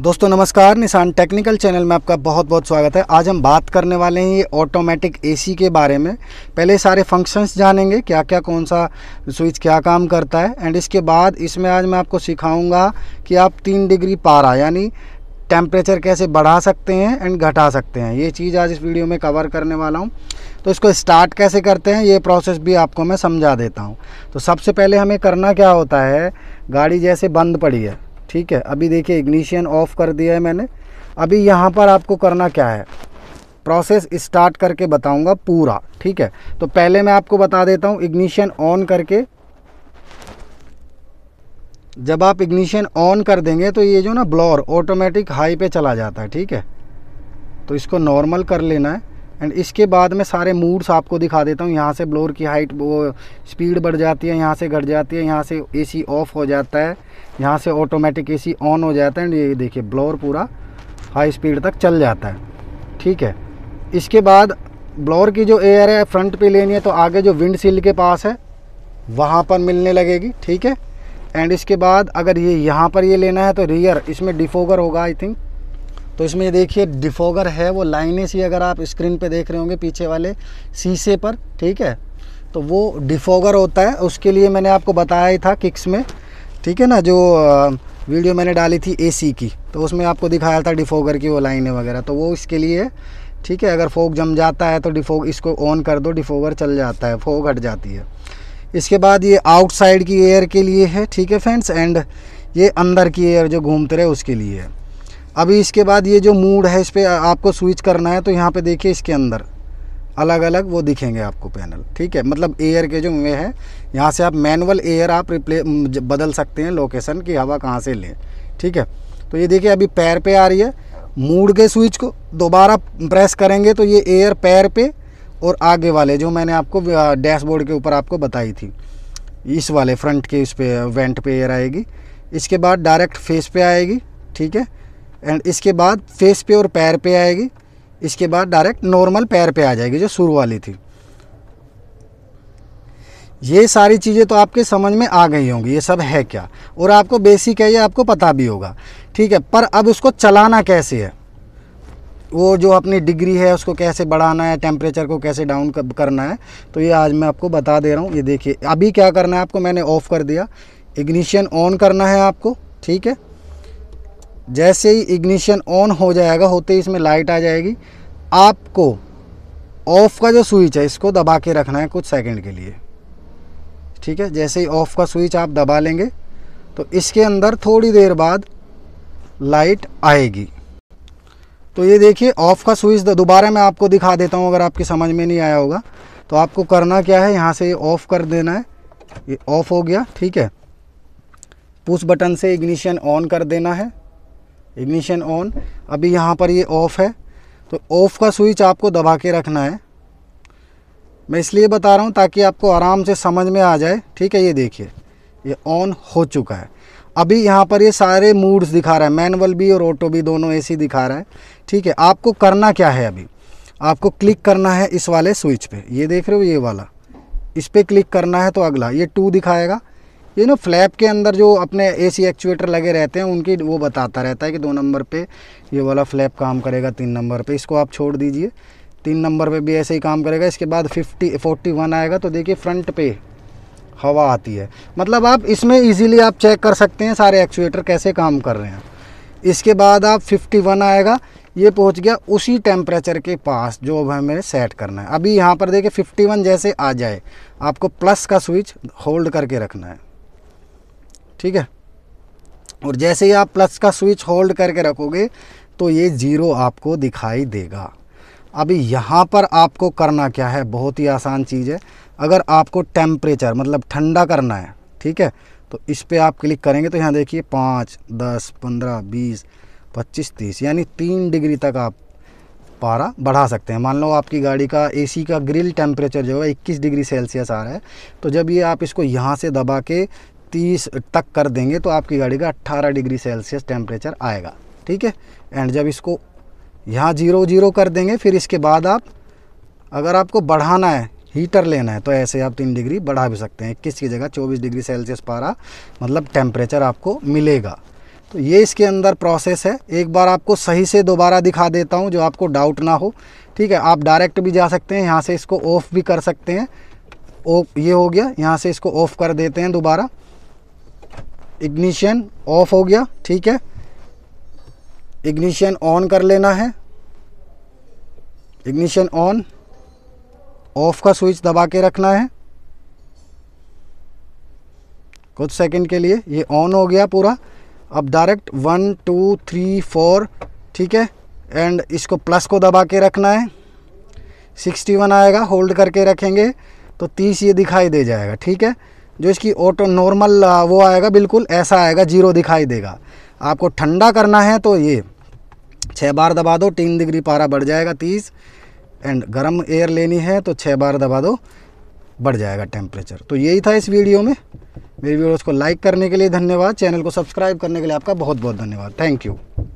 दोस्तों नमस्कार निशान टेक्निकल चैनल में आपका बहुत बहुत स्वागत है आज हम बात करने वाले हैं ये ऑटोमेटिक एसी के बारे में पहले सारे फंक्शंस जानेंगे क्या क्या कौन सा स्विच क्या काम करता है एंड इसके बाद इसमें आज मैं आपको सिखाऊंगा कि आप तीन डिग्री पारा यानी टेम्परेचर कैसे बढ़ा सकते हैं एंड घटा सकते हैं ये चीज़ आज इस वीडियो में कवर करने वाला हूँ तो इसको स्टार्ट कैसे करते हैं ये प्रोसेस भी आपको मैं समझा देता हूँ तो सबसे पहले हमें करना क्या होता है गाड़ी जैसे बंद पड़ी है ठीक है अभी देखिए इग्निशियन ऑफ कर दिया है मैंने अभी यहाँ पर आपको करना क्या है प्रोसेस स्टार्ट करके बताऊंगा पूरा ठीक है तो पहले मैं आपको बता देता हूँ इग्निशियन ऑन करके जब आप इग्निशियन ऑन कर देंगे तो ये जो ना ब्लॉर ऑटोमेटिक हाई पे चला जाता है ठीक है तो इसको नॉर्मल कर लेना है एंड इसके बाद मैं सारे मूड्स आपको दिखा देता हूँ यहाँ से ब्लोर की हाइट वो स्पीड बढ़ जाती है यहाँ से घट जाती है यहाँ से एसी ऑफ हो जाता है यहाँ से ऑटोमेटिक एसी ऑन हो जाता है एंड ये देखिए ब्लोर पूरा हाई स्पीड तक चल जाता है ठीक है इसके बाद ब्लोर की जो एयर है फ्रंट पे लेनी है तो आगे जो विंड सील के पास है वहाँ पर मिलने लगेगी ठीक है एंड इसके बाद अगर ये यहाँ पर ये लेना है तो रियर इसमें डिफोगर होगा आई थिंक तो इसमें देखिए डिफोगर है वो लाइनें सी अगर आप स्क्रीन पे देख रहे होंगे पीछे वाले शीशे पर ठीक है तो वो डिफोगर होता है उसके लिए मैंने आपको बताया ही था किक्स में ठीक है ना जो वीडियो मैंने डाली थी एसी की तो उसमें आपको दिखाया था डिफोगर की वो लाइनें वगैरह तो वो इसके लिए है ठीक है अगर फोक जम जाता है तो डिफोग इसको ऑन कर दो डिफोगर चल जाता है फोक हट जाती है इसके बाद ये आउटसाइड की एयर के लिए है ठीक है फ्रेंड्स एंड ये अंदर की एयर जो घूमते रहे उसके लिए है अभी इसके बाद ये जो मूड है इस पर आपको स्विच करना है तो यहाँ पे देखिए इसके अंदर अलग अलग वो दिखेंगे आपको पैनल ठीक है मतलब एयर के जो वे हैं यहाँ से आप मैनुअल एयर आप रिप्ले बदल सकते हैं लोकेशन की हवा कहाँ से लें ठीक है तो ये देखिए अभी पैर पे आ रही है मूड के स्विच को दोबारा प्रेस करेंगे तो ये एयर पैर पे और आगे वाले जो मैंने आपको डैशबोर्ड के ऊपर आपको बताई थी इस वाले फ्रंट के इस पर वेंट पे एयर आएगी इसके बाद डायरेक्ट फेस पे आएगी ठीक है एंड इसके बाद फेस पे और पैर पे आएगी इसके बाद डायरेक्ट नॉर्मल पैर पे आ जाएगी जो शुरू वाली थी ये सारी चीज़ें तो आपके समझ में आ गई होंगी ये सब है क्या और आपको बेसिक है ये आपको पता भी होगा ठीक है पर अब उसको चलाना कैसे है वो जो अपनी डिग्री है उसको कैसे बढ़ाना है टेम्परेचर को कैसे डाउन करना है तो ये आज मैं आपको बता दे रहा हूँ ये देखिए अभी क्या करना है आपको मैंने ऑफ़ कर दिया इग्निशियन ऑन करना है आपको ठीक है जैसे ही इग्निशन ऑन हो जाएगा होते ही इसमें लाइट आ जाएगी आपको ऑफ़ का जो स्विच है इसको दबा के रखना है कुछ सेकंड के लिए ठीक है जैसे ही ऑफ़ का स्विच आप दबा लेंगे तो इसके अंदर थोड़ी देर बाद लाइट आएगी तो ये देखिए ऑफ़ का स्विच दोबारा मैं आपको दिखा देता हूँ अगर आपकी समझ में नहीं आया होगा तो आपको करना क्या है यहाँ से ऑफ़ कर देना है ये ऑफ़ हो गया ठीक है पुश बटन से इग्निशन ऑन कर देना है इग्निशन ऑन अभी यहाँ पर ये ऑफ़ है तो ऑफ़ का स्विच आपको दबा के रखना है मैं इसलिए बता रहा हूँ ताकि आपको आराम से समझ में आ जाए ठीक है ये देखिए ये ऑन हो चुका है अभी यहाँ पर ये सारे मूड्स दिखा रहा है मैनुअल भी और ऑटो भी दोनों एसी दिखा रहा है ठीक है आपको करना क्या है अभी आपको क्लिक करना है इस वाले स्विच पे ये देख रहे हो ये वाला इस पर क्लिक करना है तो अगला ये टू दिखाएगा ये ना फ्लैप के अंदर जो अपने एसी एक्चुएटर लगे रहते हैं उनकी वो बताता रहता है कि दो नंबर पे ये वाला फ्लैप काम करेगा तीन नंबर पे इसको आप छोड़ दीजिए तीन नंबर पे भी ऐसे ही काम करेगा इसके बाद फिफ्टी फोर्टी वन आएगा तो देखिए फ्रंट पे हवा आती है मतलब आप इसमें इजीली आप चेक कर सकते हैं सारे एक्चुएटर कैसे काम कर रहे हैं इसके बाद आप वन आएगा ये पहुँच गया उसी टेम्परेचर के पास जो अब हमें सेट करना है अभी यहाँ पर देखिए वन जैसे आ जाए आपको प्लस का स्विच होल्ड करके रखना है ठीक है और जैसे ही आप प्लस का स्विच होल्ड करके रखोगे तो ये ज़ीरो आपको दिखाई देगा अभी यहाँ पर आपको करना क्या है बहुत ही आसान चीज़ है अगर आपको टेम्परेचर मतलब ठंडा करना है ठीक है तो इस पर आप क्लिक करेंगे तो यहाँ देखिए पाँच दस पंद्रह बीस पच्चीस तीस यानी तीन डिग्री तक आप पारा बढ़ा सकते हैं मान लो आपकी गाड़ी का एसी का ग्रिल टेम्परेचर जो है 21 डिग्री सेल्सियस आ रहा है तो जब ये आप इसको यहाँ से दबा के तीस तक कर देंगे तो आपकी गाड़ी का अट्ठारह डिग्री सेल्सियस टेम्परेचर आएगा ठीक है एंड जब इसको यहाँ जीरो जीरो कर देंगे फिर इसके बाद आप अगर आपको बढ़ाना है हीटर लेना है तो ऐसे आप तीन डिग्री बढ़ा भी सकते हैं इक्कीस की जगह चौबीस डिग्री सेल्सियस पारा मतलब टेम्परेचर आपको मिलेगा तो ये इसके अंदर प्रोसेस है एक बार आपको सही से दोबारा दिखा देता हूँ जो आपको डाउट ना हो ठीक है आप डायरेक्ट भी जा सकते हैं यहाँ से इसको ऑफ़ भी कर सकते हैं ओ ये हो गया यहाँ से इसको ऑफ़ कर देते हैं दोबारा इग्निशन ऑफ हो गया ठीक है इग्निशन ऑन कर लेना है इग्निशन ऑन ऑफ का स्विच दबा के रखना है कुछ सेकंड के लिए ये ऑन हो गया पूरा अब direct one two three four ठीक है एंड इसको प्लस को दबा के रखना है सिक्सटी वन आएगा होल्ड करके रखेंगे तो तीस ये दिखाई दे जाएगा ठीक है जो इसकी ऑटो नॉर्मल वो आएगा बिल्कुल ऐसा आएगा जीरो दिखाई देगा आपको ठंडा करना है तो ये छः बार दबा दो तीन डिग्री पारा बढ़ जाएगा तीस एंड गर्म एयर लेनी है तो छः बार दबा दो बढ़ जाएगा टेम्परेचर तो यही था इस वीडियो में मेरी वीडियोज़ को लाइक करने के लिए धन्यवाद चैनल को सब्सक्राइब करने के लिए आपका बहुत बहुत धन्यवाद थैंक यू